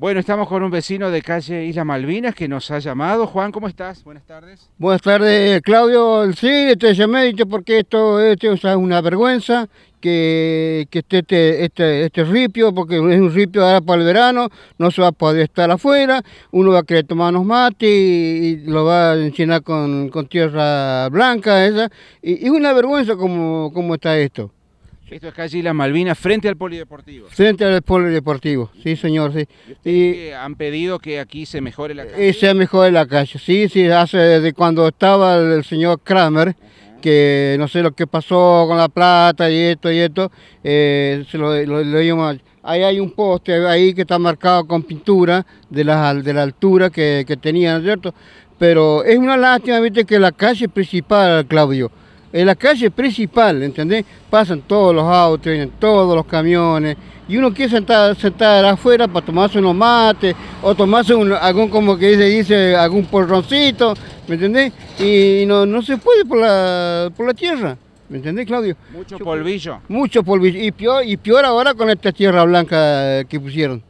Bueno, estamos con un vecino de calle Isla Malvinas que nos ha llamado. Juan, ¿cómo estás? Buenas tardes. Buenas tardes, eh, Claudio. Sí, te este, llamé porque esto, esto es una vergüenza que, esté este, este, este, ripio, porque es un ripio para el verano, no se va a poder estar afuera, uno va a querer tomarnos mate y, lo va a ensinar con, tierra blanca, esa. Y es una vergüenza como, cómo está esto. Esto es calle Las Malvinas, frente al Polideportivo. Frente al Polideportivo, sí, señor, sí. Y han pedido que aquí se mejore la eh, calle. Y se mejore la calle, sí, sí, hace desde cuando estaba el señor Kramer, que no sé lo que pasó con la plata y esto y esto, eh, lo, lo, ahí hay un poste ahí que está marcado con pintura de la, de la altura que, que tenía, cierto? Pero es una lástima, viste, que la calle principal, Claudio, en la calle principal, ¿entendés? Pasan todos los autos, vienen todos los camiones, y uno quiere sentar, sentar afuera para tomarse unos mates, o tomarse algún, como que dice, dice, algún porroncito, ¿me entendés? Y no, se puede por la, por la tierra. ¿Me entendés, Claudio? Mucho polvillo. Mucho polvillo. Y peor, y peor ahora con esta tierra blanca que pusieron.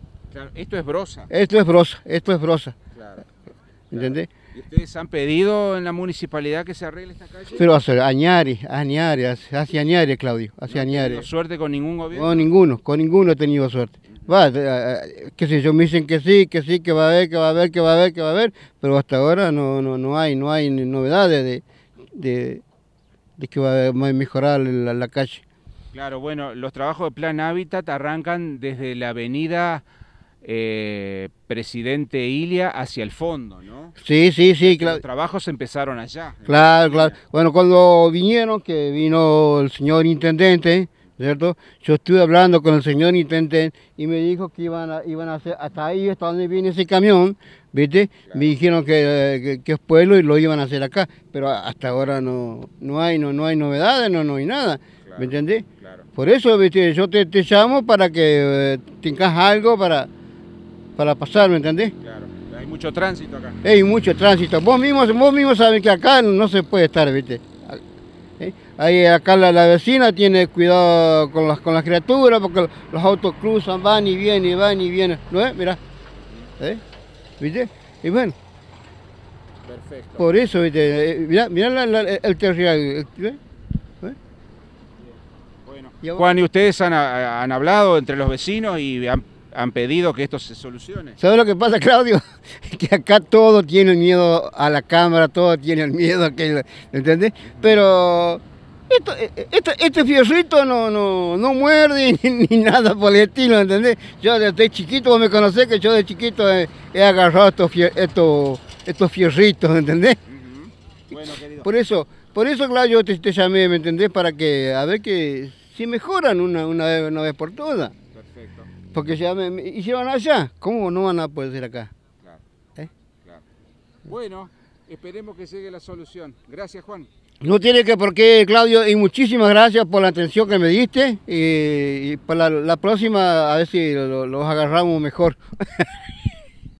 esto es brosa. Esto es brosa, esto es brosa. Claro. ¿Entendés? ustedes han pedido en la municipalidad que se arregle esta calle? Pero hace añares, añares, hace añares, Claudio, hace no añares. ¿No suerte con ningún gobierno? Con ninguno, con ninguno he tenido suerte. Va, eh, eh, Que si yo, me dicen que sí, que sí, que va a haber, que va a haber, que va a haber, que va a haber, pero hasta ahora no, no, no hay, no hay novedades de, que va a mejorar la calle. Claro, bueno, los trabajos de Plan Hábitat arrancan desde la avenida eh, presidente Ilia hacia el fondo, ¿no? Sí, sí, sí, Los trabajos empezaron allá. Claro, claro. Bueno, cuando vinieron, que vino el señor intendente, ¿cierto? Yo estuve hablando con el señor intendente y me dijo que iban a, iban a hacer hasta ahí, hasta donde viene ese camión, ¿viste? Me dijeron que, es pueblo y lo iban a hacer acá, pero hasta ahora no, no, hay, no, no hay novedades, no, no hay nada. ¿Me entendés? Por eso, ¿viste? yo te, llamo para que eh, tengas algo para, para pasar, ¿me entendés? Claro, hay mucho tránsito acá. Hay mucho tránsito. Vos mismos, vos mismos que acá no se puede estar, ¿viste? ¿eh? Ahí acá la, vecina tiene cuidado con las, con las criaturas porque los autos cruzan, van y vienen, van y vienen. ¿No es? Mirá. ¿Eh? ¿Viste? Y bueno. Perfecto. Por eso, ¿viste? Eh, mirá, el territorio. Bueno. Juan, ¿y ustedes han, han hablado entre los vecinos y han han pedido que esto se solucione. ¿Sabes lo que pasa, Claudio? Que acá todo tiene miedo a la cámara, todo tiene miedo a que... ¿Entendés? Pero e, e, este fierrito no, no, no muerde ni, nada por el estilo, ¿entendés? Yo desde chiquito, vos me conocés que yo de chiquito he, agarrado estos, estos, fierritos, ¿entendés? Por eso, por eso, te, llamé, ¿me entendés? Para que, a ver que si mejoran una, una vez por todas. Porque ya me, allá, ¿cómo no van a poder ser acá? Claro, ¿Eh? claro. Bueno, esperemos que llegue la solución. Gracias, Juan. No tiene que por qué, Claudio, y muchísimas gracias por la atención que me diste. Y, para la, próxima, a ver si los agarramos mejor.